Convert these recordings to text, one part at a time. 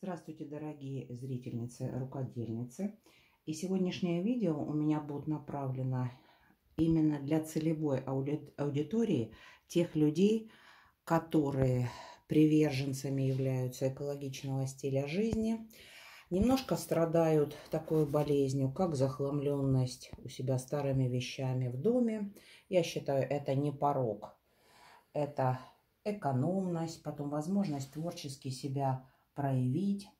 Здравствуйте, дорогие зрительницы, рукодельницы. И сегодняшнее видео у меня будет направлено именно для целевой аудитории тех людей, которые приверженцами являются экологичного стиля жизни, немножко страдают такой болезнью, как захламленность у себя старыми вещами в доме. Я считаю, это не порог, это экономность, потом возможность творчески себя проявить.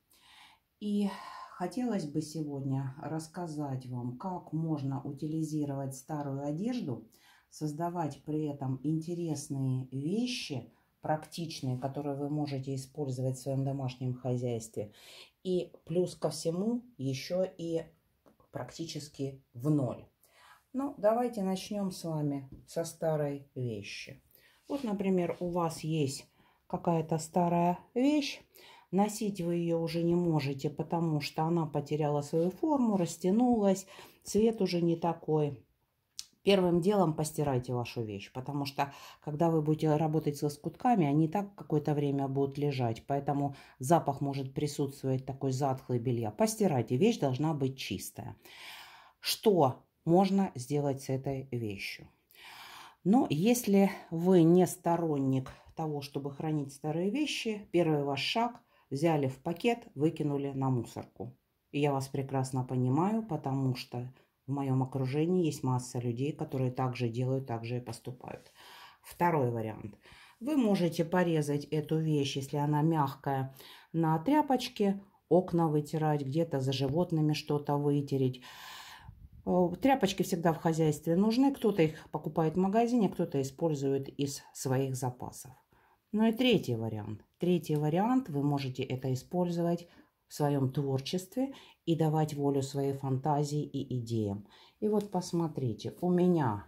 И хотелось бы сегодня рассказать вам, как можно утилизировать старую одежду, создавать при этом интересные вещи, практичные, которые вы можете использовать в своем домашнем хозяйстве. И плюс ко всему еще и практически в ноль. Ну, давайте начнем с вами со старой вещи. Вот, например, у вас есть какая-то старая вещь, Носить вы ее уже не можете, потому что она потеряла свою форму, растянулась, цвет уже не такой. Первым делом постирайте вашу вещь, потому что когда вы будете работать с лоскутками, они так какое-то время будут лежать, поэтому запах может присутствовать такой затхлый белья. Постирайте, вещь должна быть чистая. Что можно сделать с этой вещью? Но ну, если вы не сторонник того, чтобы хранить старые вещи, первый ваш шаг взяли в пакет, выкинули на мусорку. И я вас прекрасно понимаю, потому что в моем окружении есть масса людей, которые также делают, также и поступают. Второй вариант. Вы можете порезать эту вещь, если она мягкая, на тряпочке, окна вытирать, где-то за животными что-то вытереть. Э, тряпочки всегда в хозяйстве нужны. Кто-то их покупает в магазине, кто-то использует из своих запасов. Ну и третий вариант. Третий вариант, вы можете это использовать в своем творчестве и давать волю своей фантазии и идеям. И вот посмотрите, у меня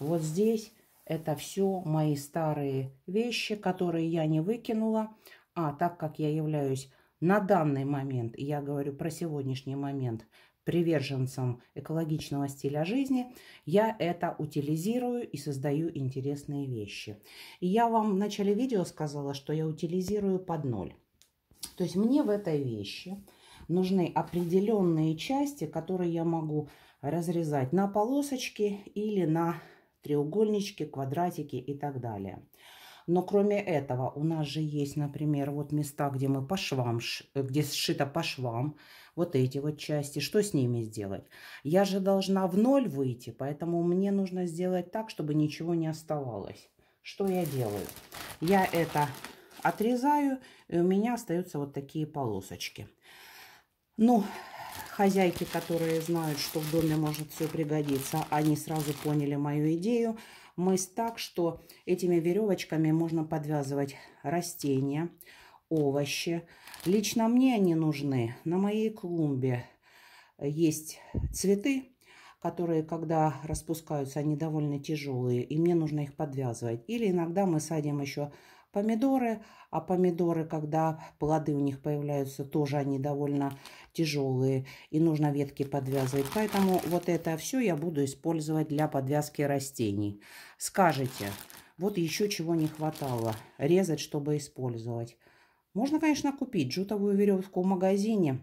вот здесь это все мои старые вещи, которые я не выкинула. А так как я являюсь на данный момент, я говорю про сегодняшний момент, приверженцем экологичного стиля жизни, я это утилизирую и создаю интересные вещи. И я вам в начале видео сказала, что я утилизирую под ноль. То есть мне в этой вещи нужны определенные части, которые я могу разрезать на полосочки или на треугольнички, квадратики и так далее. Но кроме этого, у нас же есть, например, вот места, где мы по швам, э, где сшито по швам, вот эти вот части. Что с ними сделать? Я же должна в ноль выйти, поэтому мне нужно сделать так, чтобы ничего не оставалось. Что я делаю? Я это отрезаю, и у меня остаются вот такие полосочки. Ну, хозяйки, которые знают, что в доме может все пригодиться, они сразу поняли мою идею мыс так, что этими веревочками можно подвязывать растения, овощи. Лично мне они нужны. На моей клумбе есть цветы, которые, когда распускаются, они довольно тяжелые, и мне нужно их подвязывать. Или иногда мы садим еще помидоры, а помидоры, когда плоды у них появляются, тоже они довольно тяжелые, и нужно ветки подвязывать. Поэтому вот это все я буду использовать для подвязки растений. Скажите, вот еще чего не хватало, резать, чтобы использовать. Можно, конечно, купить джутовую веревку в магазине,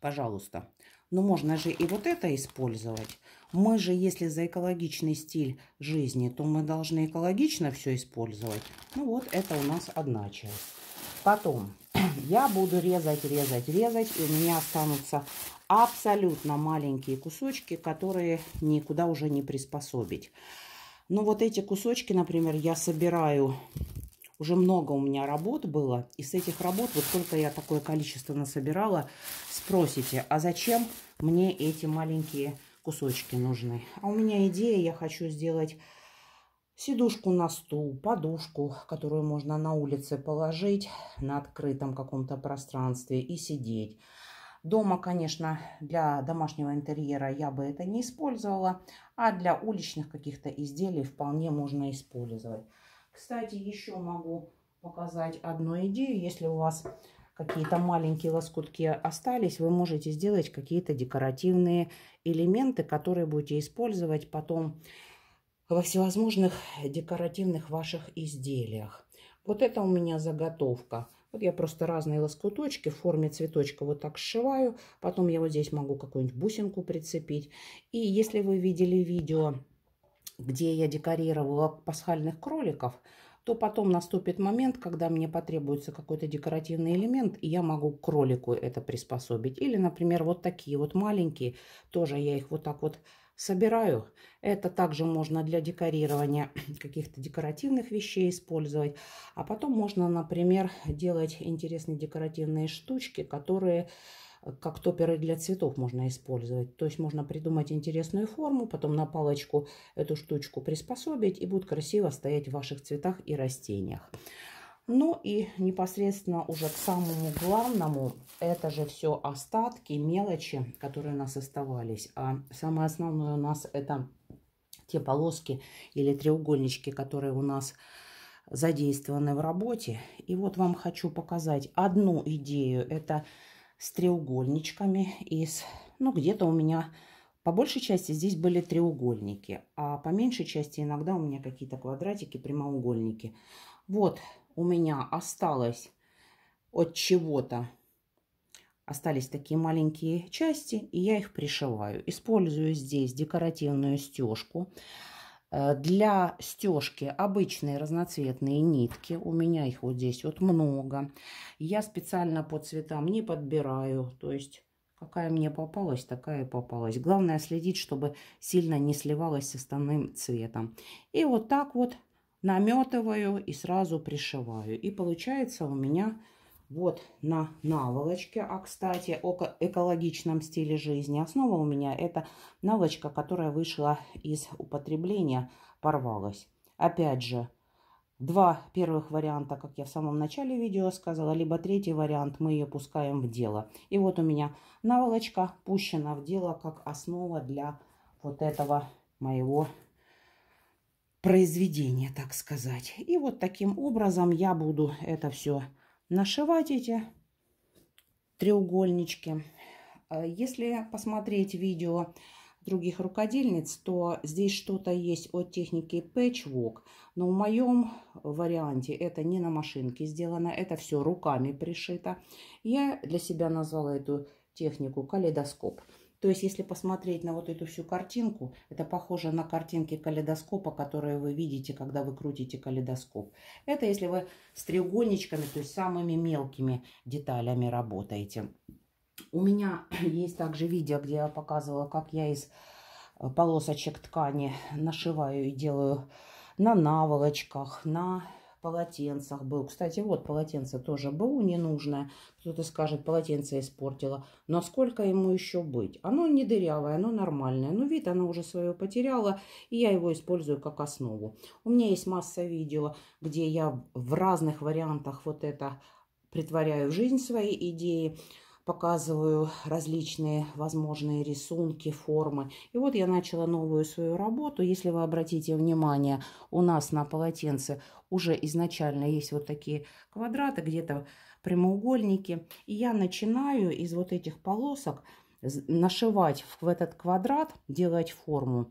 пожалуйста. Но можно же и вот это использовать. Мы же, если за экологичный стиль жизни, то мы должны экологично все использовать. Ну вот, это у нас одна часть. Потом я буду резать, резать, резать, и у меня останутся абсолютно маленькие кусочки, которые никуда уже не приспособить. Но ну вот эти кусочки, например, я собираю уже много у меня работ было, и с этих работ, вот сколько я такое количество насобирала, спросите, а зачем мне эти маленькие кусочки нужны? А у меня идея, я хочу сделать сидушку на стул, подушку, которую можно на улице положить на открытом каком-то пространстве и сидеть. Дома, конечно, для домашнего интерьера я бы это не использовала, а для уличных каких-то изделий вполне можно использовать. Кстати, еще могу показать одну идею. Если у вас какие-то маленькие лоскутки остались, вы можете сделать какие-то декоративные элементы, которые будете использовать потом во всевозможных декоративных ваших изделиях. Вот это у меня заготовка. Вот я просто разные лоскуточки в форме цветочка вот так сшиваю. Потом я вот здесь могу какую-нибудь бусинку прицепить. И если вы видели видео где я декорировала пасхальных кроликов, то потом наступит момент, когда мне потребуется какой-то декоративный элемент, и я могу кролику это приспособить. Или, например, вот такие вот маленькие, тоже я их вот так вот собираю. Это также можно для декорирования каких-то декоративных вещей использовать. А потом можно, например, делать интересные декоративные штучки, которые как топеры для цветов можно использовать. То есть можно придумать интересную форму, потом на палочку эту штучку приспособить и будет красиво стоять в ваших цветах и растениях. Ну и непосредственно уже к самому главному, это же все остатки, мелочи, которые у нас оставались. А самое основное у нас это те полоски или треугольнички, которые у нас задействованы в работе. И вот вам хочу показать одну идею. Это с треугольничками из... Ну, где-то у меня... По большей части здесь были треугольники, а по меньшей части иногда у меня какие-то квадратики, прямоугольники. Вот у меня осталось от чего-то остались такие маленькие части, и я их пришиваю. Использую здесь декоративную стежку. Э, для стежки обычные разноцветные нитки. У меня их вот здесь вот много. Я специально по цветам не подбираю. То есть какая мне попалась, такая и попалась. Главное следить, чтобы сильно не сливалась с остальным цветом. И вот так вот наметываю и сразу пришиваю. И получается у меня вот на наволочке, а, кстати, о экологичном стиле жизни. Основа у меня это наволочка, которая вышла из употребления, порвалась. Опять же, два первых варианта, как я в самом начале видео сказала, либо третий вариант, мы ее пускаем в дело. И вот у меня наволочка пущена в дело как основа для вот этого моего произведения, так сказать. И вот таким образом я буду это все нашивать эти треугольнички. Э, если посмотреть видео других рукодельниц, то здесь что-то есть от техники patchwork, но в моем варианте это не на машинке сделано, это все руками пришито. Я для себя назвала эту технику калейдоскоп. То есть, если посмотреть на вот эту всю картинку, это похоже на картинки калейдоскопа, которые вы видите, когда вы крутите калейдоскоп. Это если вы с треугольничками, то есть самыми мелкими деталями работаете. У меня есть также видео, где я показывала, как я из э, полосочек ткани нашиваю и делаю на наволочках, на полотенцах был. Кстати, вот полотенце тоже было ненужное. Кто-то скажет, полотенце испортило. Но сколько ему еще быть? Оно не дырявое, оно нормальное. Но ну, вид оно уже свое потеряло, и я его использую как основу. У меня есть масса видео, где я в разных вариантах вот это притворяю в жизнь свои идеи показываю различные возможные рисунки, формы. И вот я начала новую свою работу. Если вы обратите внимание, у нас на полотенце уже изначально есть вот такие квадраты, где-то прямоугольники. И я начинаю из вот этих полосок нашивать в этот квадрат, делать форму.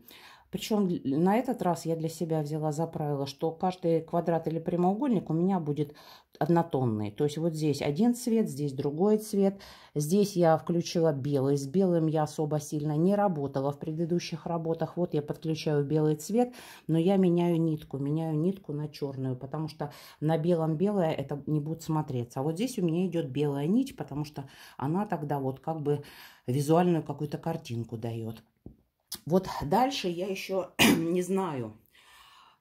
Причем на этот раз я для себя взяла за правило, что каждый квадрат или прямоугольник у меня будет однотонный. То есть вот здесь один цвет, здесь другой цвет. Здесь я включила белый. С белым я особо сильно не работала в предыдущих работах. Вот я подключаю белый цвет, но я меняю нитку. Меняю нитку на черную, потому что на белом белое это не будет смотреться. А вот здесь у меня идет белая нить, потому что она тогда вот как бы визуальную какую-то картинку дает. Вот дальше я еще не знаю,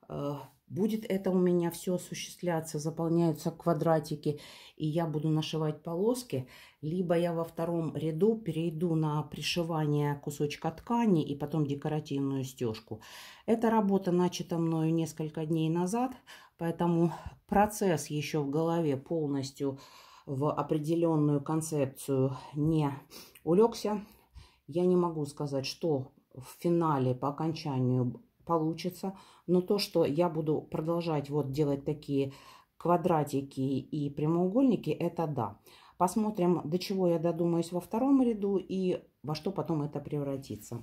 э, будет это у меня все осуществляться, заполняются квадратики, и я буду нашивать полоски, либо я во втором ряду перейду на пришивание кусочка ткани и потом декоративную стежку. Эта работа начата мною несколько дней назад, поэтому процесс еще в голове полностью в определенную концепцию не улегся. Я не могу сказать, что в финале по окончанию получится. Но то, что я буду продолжать вот делать такие квадратики и прямоугольники, это да. Посмотрим, до чего я додумаюсь во втором ряду и во что потом это превратится.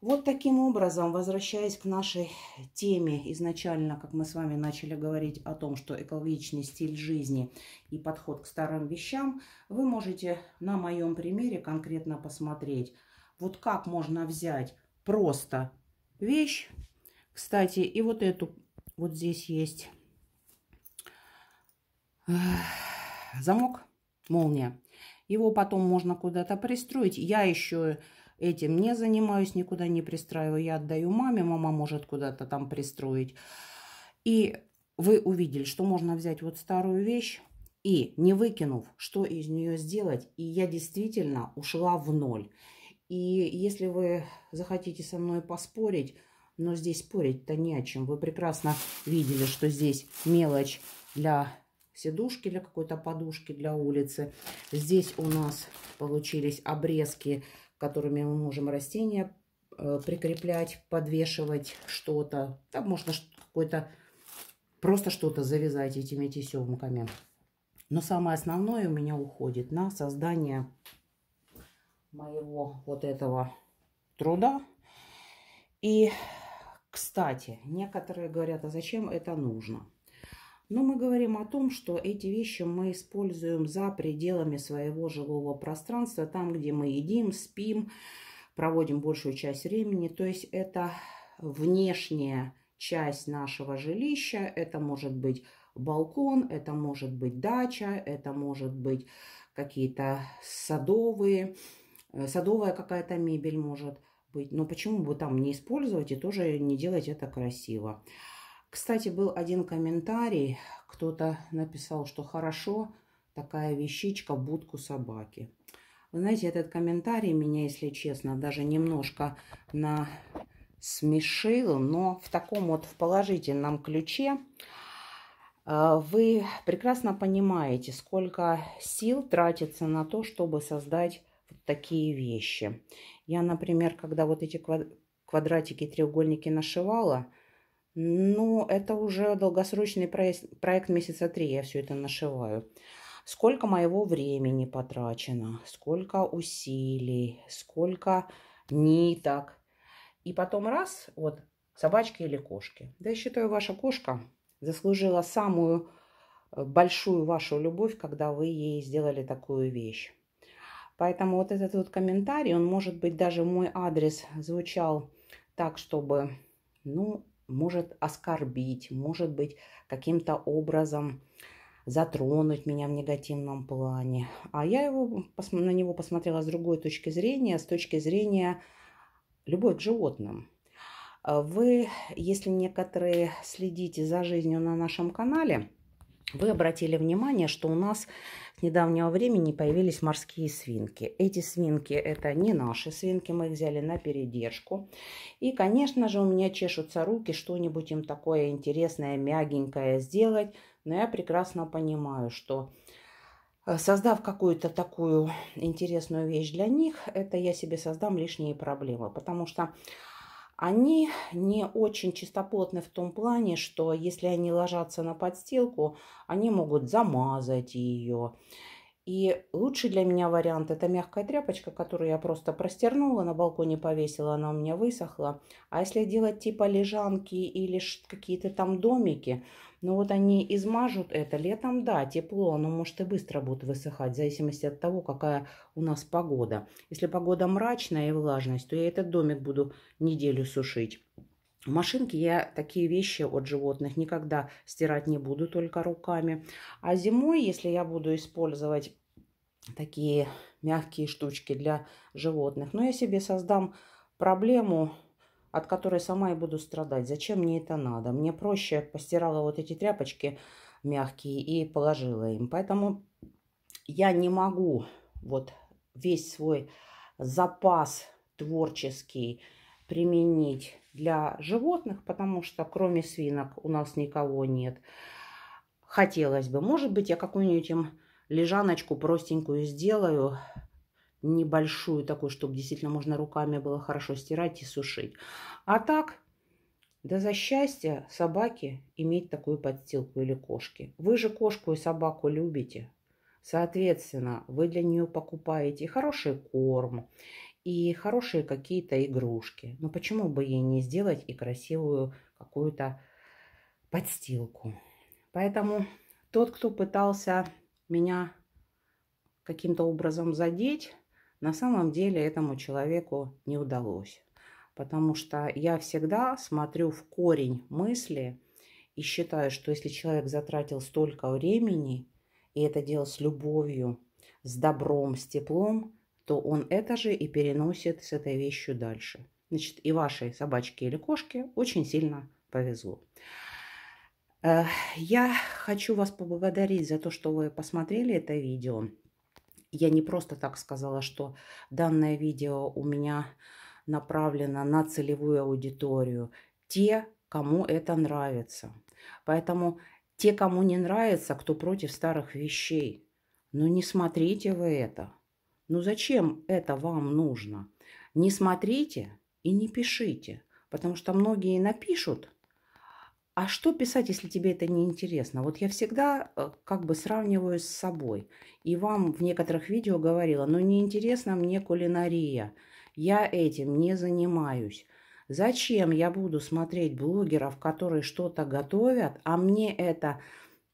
Вот таким образом, возвращаясь к нашей теме, изначально, как мы с вами начали говорить о том, что экологичный стиль жизни и подход к старым вещам, вы можете на моем примере конкретно посмотреть, вот как можно взять просто вещь. Кстати, и вот эту вот здесь есть замок, молния. Его потом можно куда-то пристроить. Я еще этим не занимаюсь, никуда не пристраиваю. Я отдаю маме, мама может куда-то там пристроить. И вы увидели, что можно взять вот старую вещь и, не выкинув, что из нее сделать. И я действительно ушла в ноль. И если вы захотите со мной поспорить, но здесь спорить-то не о чем. Вы прекрасно видели, что здесь мелочь для сидушки, для какой-то подушки, для улицы. Здесь у нас получились обрезки, которыми мы можем растения э, прикреплять, подвешивать что-то. Там можно какой-то просто что-то завязать этими тесемками. Но самое основное у меня уходит на создание моего вот этого труда. И, кстати, некоторые говорят, а зачем это нужно? Но ну, мы говорим о том, что эти вещи мы используем за пределами своего жилого пространства, там, где мы едим, спим, проводим большую часть времени. То есть это внешняя часть нашего жилища, это может быть балкон, это может быть дача, это может быть какие-то садовые Э, садовая какая-то мебель может быть. Но почему бы там не использовать и тоже не делать это красиво? Кстати, был один комментарий, кто-то написал, что хорошо такая вещичка в будку собаки. Вы знаете, этот комментарий меня, если честно, даже немножко на смешил, но в таком вот в положительном ключе э, вы прекрасно понимаете, сколько сил тратится на то, чтобы создать такие вещи. Я, например, когда вот эти квадратики, треугольники нашивала, ну, это уже долгосрочный проект, проект месяца три, я все это нашиваю. Сколько моего времени потрачено, сколько усилий, сколько ниток. И потом раз, вот, собачки или кошки. Да я считаю, ваша кошка заслужила самую э, большую вашу любовь, когда вы ей сделали такую вещь. Поэтому вот этот вот комментарий, он, может быть, даже мой адрес звучал так, чтобы, ну, может оскорбить, может быть, каким-то образом затронуть меня в негативном плане. А я его, на него посмотрела с другой точки зрения, с точки зрения любовь к животным. Вы, если некоторые следите за жизнью на нашем канале, вы обратили внимание, что у нас с недавнего времени появились морские свинки. Эти свинки это не наши свинки, мы их взяли на передержку. И, конечно же, у меня чешутся руки что-нибудь им такое интересное, мягенькое сделать. Но я прекрасно понимаю, что э, создав какую-то такую интересную вещь для них, это я себе создам лишние проблемы. Потому что они не очень чистоплотны в том плане, что если они ложатся на подстилку, они могут замазать ее. И лучший для меня вариант – это мягкая тряпочка, которую я просто простернула, на балконе повесила, она у меня высохла. А если делать типа лежанки или какие-то там домики – но ну, вот они измажут это летом, да, тепло, оно может и быстро будет высыхать, в зависимости от того, какая у нас погода. Если погода мрачная и влажность, то я этот домик буду неделю сушить. В машинке я такие вещи от животных никогда стирать не буду, только руками. А зимой, если я буду использовать такие мягкие штучки для животных, но ну, я себе создам проблему от которой сама и буду страдать. Зачем мне это надо? Мне проще постирала вот эти тряпочки мягкие и положила им. Поэтому я не могу вот весь свой запас творческий применить для животных, потому что кроме свинок у нас никого нет. Хотелось бы, может быть, я какую-нибудь им лежаночку простенькую сделаю, небольшую такую, чтобы действительно можно руками было хорошо стирать и сушить. А так, да за счастье собаки иметь такую подстилку или кошки. Вы же кошку и собаку любите. Соответственно, вы для нее покупаете хороший корм, и хорошие какие-то игрушки. Но почему бы ей не сделать и красивую какую-то подстилку? Поэтому тот, кто пытался меня каким-то образом задеть, на самом деле этому человеку не удалось. Потому что я всегда смотрю в корень мысли и считаю, что если человек затратил столько времени, и это делал с любовью, с добром, с теплом, то он это же и переносит с этой вещью дальше. Значит, и вашей собачке или кошке очень сильно повезло. Э, я хочу вас поблагодарить за то, что вы посмотрели это видео я не просто так сказала, что данное видео у меня направлено на целевую аудиторию. Те, кому это нравится. Поэтому те, кому не нравится, кто против старых вещей, ну не смотрите вы это. Ну зачем это вам нужно? Не смотрите и не пишите, потому что многие напишут – а что писать, если тебе это не интересно? Вот я всегда э, как бы сравниваю с собой. И вам в некоторых видео говорила, ну неинтересна мне кулинария. Я этим не занимаюсь. Зачем я буду смотреть блогеров, которые что-то готовят, а мне это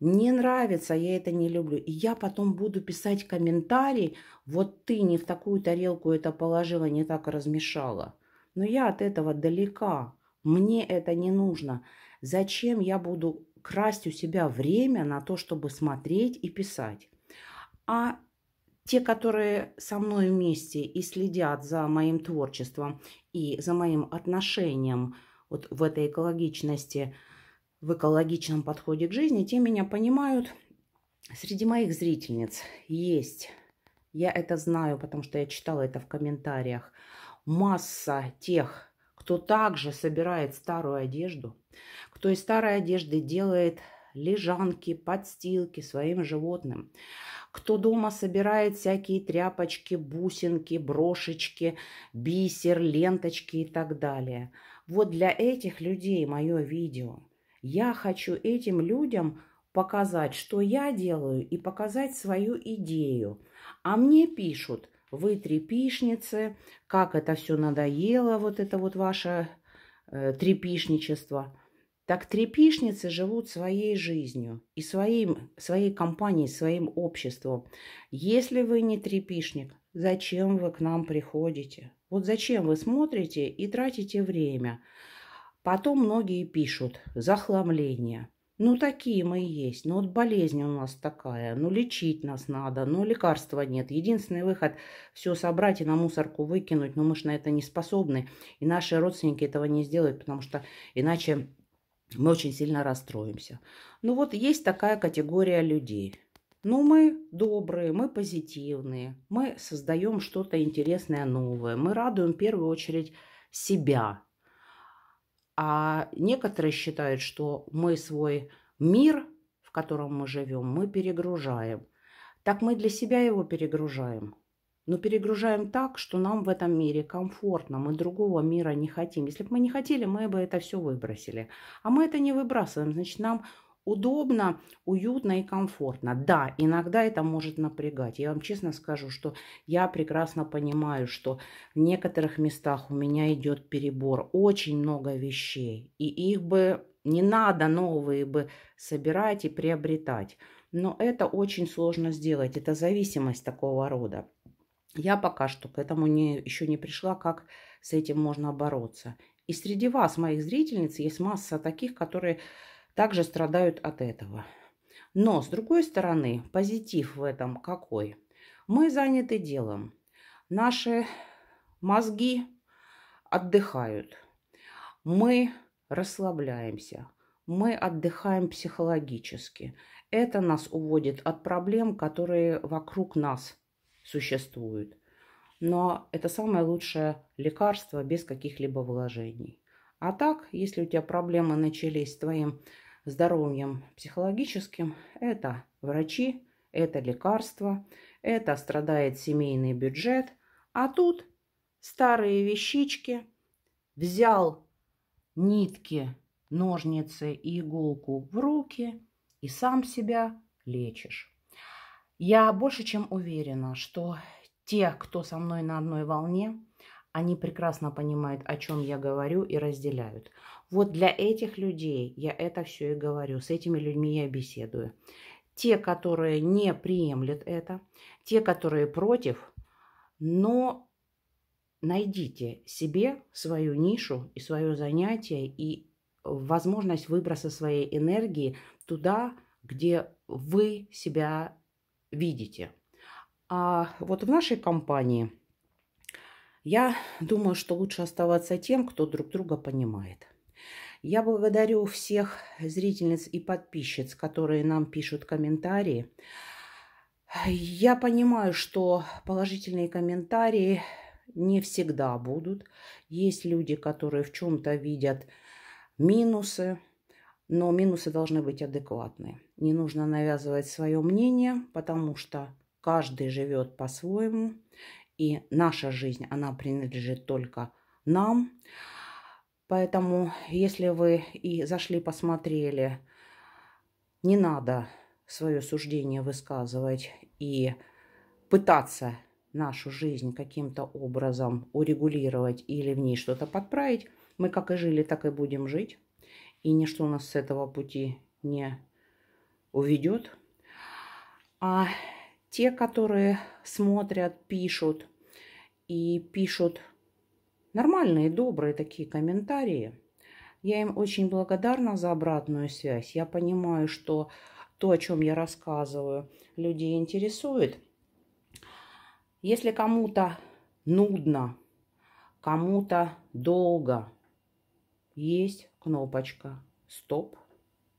не нравится, я это не люблю. И я потом буду писать комментарий, вот ты не в такую тарелку это положила, не так размешала. Но я от этого далека. Мне это не нужно. Зачем я буду красть у себя время на то, чтобы смотреть и писать? А те, которые со мной вместе и следят за моим творчеством и за моим отношением вот в этой экологичности, в экологичном подходе к жизни, те меня понимают. Среди моих зрительниц есть, я это знаю, потому что я читала это в комментариях, масса тех кто также собирает старую одежду, кто из старой одежды делает лежанки, подстилки своим животным, кто дома собирает всякие тряпочки, бусинки, брошечки, бисер, ленточки и так далее. Вот для этих людей мое видео. Я хочу этим людям показать, что я делаю, и показать свою идею. А мне пишут, вы трепишницы, как это все надоело, вот это вот ваше э, трепишничество. Так трепишницы живут своей жизнью и своим, своей компанией, своим обществом. Если вы не трепишник, зачем вы к нам приходите? Вот зачем вы смотрите и тратите время? Потом многие пишут «захламление». Ну, такие мы и есть. Ну, вот болезнь у нас такая. Ну, лечить нас надо. Ну, лекарства нет. Единственный выход – все собрать и на мусорку выкинуть. Но мы же на это не способны. И наши родственники этого не сделают, потому что иначе мы очень сильно расстроимся. Ну, вот есть такая категория людей. Ну, мы добрые, мы позитивные, мы создаем что-то интересное, новое. Мы радуем в первую очередь себя – а некоторые считают, что мы свой мир, в котором мы живем, мы перегружаем. Так мы для себя его перегружаем. Но перегружаем так, что нам в этом мире комфортно. Мы другого мира не хотим. Если бы мы не хотели, мы бы это все выбросили. А мы это не выбрасываем. Значит, нам удобно, уютно и комфортно. Да, иногда это может напрягать. Я вам честно скажу, что я прекрасно понимаю, что в некоторых местах у меня идет перебор. Очень много вещей. И их бы не надо новые бы собирать и приобретать. Но это очень сложно сделать. Это зависимость такого рода. Я пока что к этому не, еще не пришла, как с этим можно бороться. И среди вас, моих зрительниц, есть масса таких, которые также страдают от этого. Но, с другой стороны, позитив в этом какой? Мы заняты делом. Наши мозги отдыхают. Мы расслабляемся. Мы отдыхаем психологически. Это нас уводит от проблем, которые вокруг нас существуют. Но это самое лучшее лекарство без каких-либо вложений. А так, если у тебя проблемы начались с твоим здоровьем психологическим, это врачи, это лекарства, это страдает семейный бюджет. А тут старые вещички, взял нитки, ножницы и иголку в руки и сам себя лечишь. Я больше чем уверена, что те, кто со мной на одной волне, они прекрасно понимают, о чем я говорю и разделяют. Вот для этих людей я это все и говорю, с этими людьми я беседую. Те, которые не приемлят это, те, которые против, но найдите себе свою нишу и свое занятие и возможность выброса своей энергии туда, где вы себя видите. А вот в нашей компании – я думаю, что лучше оставаться тем, кто друг друга понимает. Я благодарю всех зрительниц и подписчиц, которые нам пишут комментарии. Я понимаю, что положительные комментарии не всегда будут. Есть люди, которые в чем-то видят минусы, но минусы должны быть адекватны. Не нужно навязывать свое мнение, потому что каждый живет по-своему. И наша жизнь, она принадлежит только нам. Поэтому, если вы и зашли, посмотрели, не надо свое суждение высказывать и пытаться нашу жизнь каким-то образом урегулировать или в ней что-то подправить. Мы как и жили, так и будем жить. И ничто нас с этого пути не уведет. А те, которые смотрят, пишут и пишут нормальные, добрые такие комментарии, я им очень благодарна за обратную связь. Я понимаю, что то, о чем я рассказываю, людей интересует. Если кому-то нудно, кому-то долго, есть кнопочка «Стоп»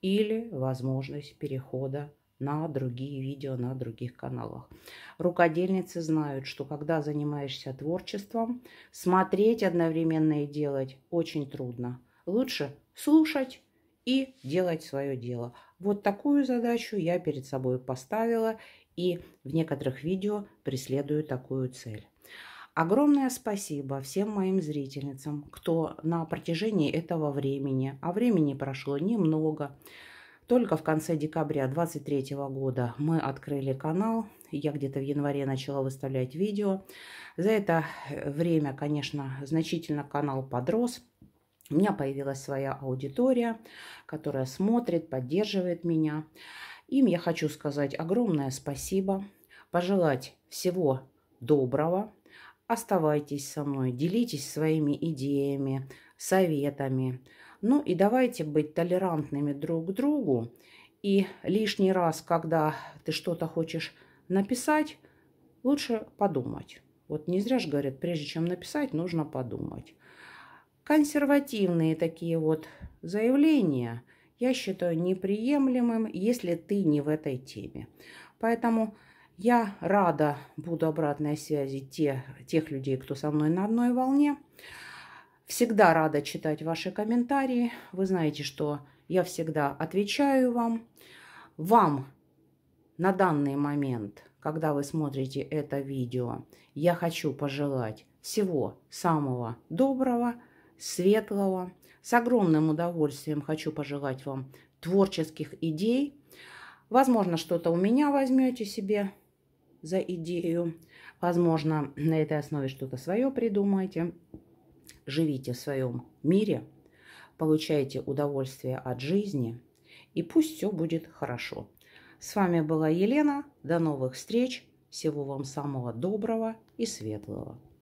или возможность перехода на другие видео на других каналах. Рукодельницы знают, что когда занимаешься творчеством, смотреть одновременно и делать очень трудно. Лучше слушать и делать свое дело. Вот такую задачу я перед собой поставила и в некоторых видео преследую такую цель. Огромное спасибо всем моим зрительницам, кто на протяжении этого времени, а времени прошло немного, только в конце декабря 2023 года мы открыли канал. Я где-то в январе начала выставлять видео. За это время, конечно, значительно канал подрос. У меня появилась своя аудитория, которая смотрит, поддерживает меня. Им я хочу сказать огромное спасибо, пожелать всего доброго. Оставайтесь со мной, делитесь своими идеями, советами, ну и давайте быть толерантными друг к другу. И лишний раз, когда ты что-то хочешь написать, лучше подумать. Вот не зря же говорят, прежде чем написать, нужно подумать. Консервативные такие вот заявления я считаю неприемлемым, если ты не в этой теме. Поэтому я рада буду обратной связи те, тех людей, кто со мной на одной волне. Всегда рада читать ваши комментарии. Вы знаете, что я всегда отвечаю вам. Вам на данный момент, когда вы смотрите это видео, я хочу пожелать всего самого доброго, светлого. С огромным удовольствием хочу пожелать вам творческих идей. Возможно, что-то у меня возьмете себе за идею. Возможно, на этой основе что-то свое придумаете живите в своем мире, получайте удовольствие от жизни, и пусть все будет хорошо. С вами была Елена. До новых встреч. Всего вам самого доброго и светлого.